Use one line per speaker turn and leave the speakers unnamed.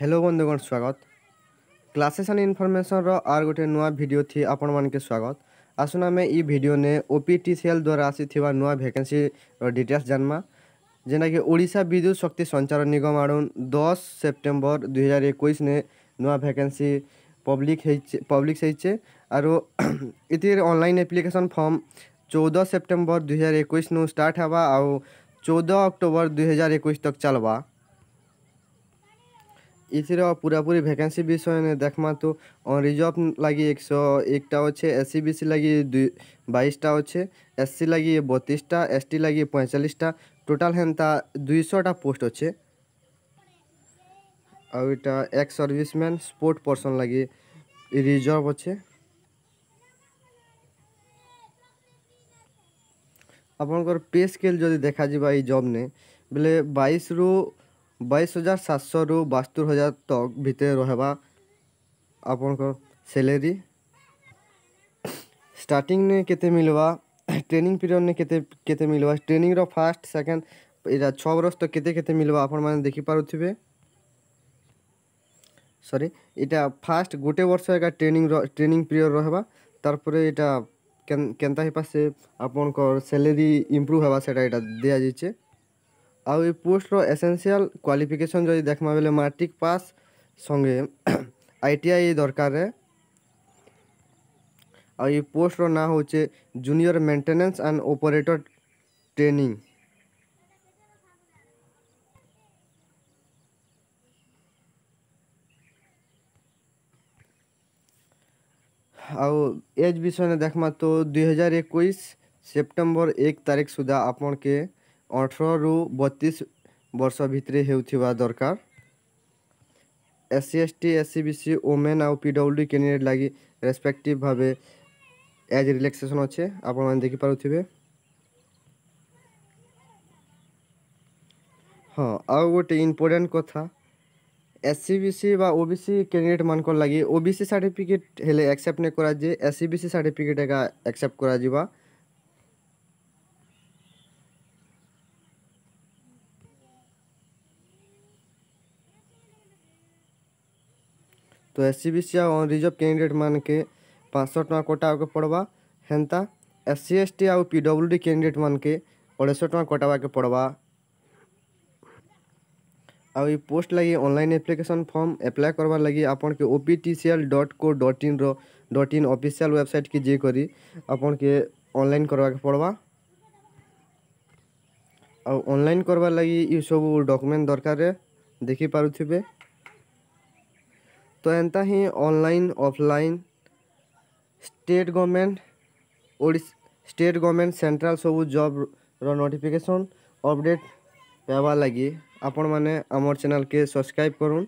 hello ବନ୍ଧୁଗଣ ସ୍ୱାଗତ classes and ଇନଫର୍ମେସନ୍ର ଆର୍ ଗୋଟିଏ ନୂଆ ଭିଡ଼ିଓ ଥି ଆପଣମାନଙ୍କୁ ସ୍ୱାଗତ ଆସୁନ୍ ଆମେ ଇ ଭିଡ଼ିଓନେ O P T C L ଦ୍ୱାରା ଆସିଥିବା ନୂଆ ଭେକେନ୍ସିର ଡିଟେଲ୍ସ ଜାନ୍ମା ଯେନ୍ଟାକି ଓଡ଼ିଶା ବିଦ୍ୟୁତ ଶକ୍ତି ସଞ୍ଚାର ନିଗମ ଆଡ଼ୁ ଦଶ ସେପ୍ଟେମ୍ବର ଦୁଇହଜାର ଏକୋଇଶନେ ନୂଆ ଭେକେନ୍ସି ପବ୍ଲିକ୍ ହେଇଛେ ପବ୍ଲିକ୍ ହେଇଛେ ଆରୁ ଇଥିର୍ ଅନଲାଇନ୍ ଆପ୍ଲିକେସନ୍ ଫର୍ମ ଚଉଦ ସେପ୍ଟେମ୍ବର ଦୁଇହଜାର ଏକୋଇଶନୁ ଷ୍ଟାର୍ଟ ହେବା ଆଉ ଚଉଦ ଅକ୍ଟୋବର ଦୁଇହଜାର ଏକୋଇଶ ତକ୍ ଚାଲ୍ବା এছাড়াও পুরাপুরি ভ্যাকেন্সি বিষয় দেখমা তো রিজার্ভ লাগি একশো একটা হচ্ছে এসসি বিসি লাগি দুই বাইশটা হচ্ছে এসসি লাগি বত্রিশটা এসটি লাগি পঁয়তাল্লিশটা টোটাল হেনতা দুইশোটা পোস্ট হচ্ছে আর এটা এক সার্ভিসম্যান স্পোর্ট পার্সন লাগিয়ে রিজার্ভ হচ্ছে স্কেল যদি দেখা যাবে এই জব নে বলে বাইশ রু ବଇଶ ହଜାର ସାତଶହରୁ ବାସ୍ତରି ହଜାର ତକ୍ ଭିତରେ ରହେବା ଆପଣଙ୍କ ସେଲେରୀ ଷ୍ଟାର୍ଟିଂନେ କେତେ ମିଲ୍ବା ଟ୍ରେନିଂ ପିରିୟଡ଼ନେ କେତେ କେତେ ମିଲ୍ବା ଟ୍ରେନିଂର ଫାର୍ଷ୍ଟ ସେକେଣ୍ଡ ଏଇଟା ଛଅ ବର୍ଷ ତ କେତେ କେତେ ମିଲ୍ବା ଆପଣମାନେ ଦେଖିପାରୁଥିବେ ସରି ଏଇଟା ଫାର୍ଷ୍ଟ ଗୋଟେ ବର୍ଷ ଏକା ଟ୍ରେନିଂର ଟ୍ରେନିଂ ପିରିୟଡ଼ ରହେବା ତାର୍ପରେ ଏଇଟା କେନ୍ତା ହେଇପା ସେ ଆପଣଙ୍କର ସେଲେରୀ ଇମ୍ପ୍ରୁଭ୍ ହେବା ସେଟା ଏଇଟା ଦିଆଯାଇଛେ ଆଉ ଏ ପୋଷ୍ଟର ଏସେନ୍ସିଆଲ୍ କ୍ୱାଲିଫିକେସନ୍ ଯଦି ଦେଖ୍ମା ବେଲେ ମାଟ୍ରିକ୍ ପାସ୍ ସଙ୍ଗେ ଆଇ ଟି ଆଇ ଦରକାର ଆଉ ଏ ପୋଷ୍ଟର ନାଁ ହେଉଛେ junior maintenance and operator training ଆଉ ଏଜ୍ ବିଷୟରେ ଦେଖ୍ମା ତ ଦୁଇହଜାର ଏକୋଇଶ ସେପ୍ଟେମ୍ବର ଏକ ତାରିଖ ସୁଦ୍ଧା ଆପଣକେ ଅଠରରୁ ବତିଶ ବର୍ଷ ଭିତରେ ହେଉଥିବା ଦରକାର S C S T S C B C women ଆଉ ପି ଡବ୍ଲ୍ୟୁ ଡି କ୍ୟାଣ୍ଡିଡେଟ୍ ଲାଗି ରେସ୍ପେକ୍ଟିଭ୍ ଭାବେ ଏଜ୍ ରିଲାକ୍ସେସନ୍ ଅଛେ ଆପଣମାନେ ଦେଖିପାରୁଥିବେ ହଁ ଆଉ ଗୋଟେ ଇମ୍ପୋର୍ଟାଣ୍ଟ କଥା ଏସ୍ ସି ବି ସି ବା ଓ ବି ସି କ୍ୟାଣ୍ଡିଡେଟ୍ମାନଙ୍କର ଲାଗି ଓ ବି ସି ସାର୍ଟିଫିକେଟ୍ ହେଲେ ଆକ୍ସେପ୍ଟ ନାଇଁ କରାଯାଏ S C B C certificate ଏକା ଆକ୍ସେପ୍ଟ କରାଯିବା तो ଏସ୍ ସି ବି ସି ଆଉ ଅନରିଜର୍ଭ କ୍ୟାଣ୍ଡିଡେଟ୍ମାନଙ୍କେ ପାଞ୍ଚଶହ ଟଙ୍କା କଟାବାକେ ପଡ଼୍ବା ହେନ୍ତା ଏସ୍ ସି ଏସ୍ ଟି ଆଉ ପି ଡବ୍ଲ୍ୟୁ ଡ଼ି କ୍ୟାଣ୍ଡିଡେଟ୍ମାନଙ୍କେ ଅଢ଼େଇଶହ ଟଙ୍କା କଟାବାକେ ପଡ଼୍ବା ଆଉ ଇ ପୋଷ୍ଟ ଲାଗି ଅନଲାଇନ୍ ଆପ୍ଲିକେସନ୍ ଫର୍ମ ଆପ୍ଲାଏ କର୍ବାର୍ ଲାଗି ଆପଣ୍କେ O P T C L dot co dot ଇନ୍ର ଡଟ୍ ଇନ୍ ଅଫିସିଆଲ୍ ୱେବସାଇଟ୍କେ ଯାଇକରି ଆପଣ୍କେ ଅନଲାଇନ୍ କର୍ବାକେ ପଡ଼୍ବା ଆଉ ଅନଲାଇନ୍ କର୍ବାର୍ ଲାଗି ଇସବୁ ଡକୁମେଣ୍ଟ ଦରକାର ଦେଖିପାରୁଥିବେ तो एंता ही online offline state government state government central सब जब नोटिफिकेसन अपडेट पाइबार लगी आपण मैंने चैनल के सब्सक्राइब करूँ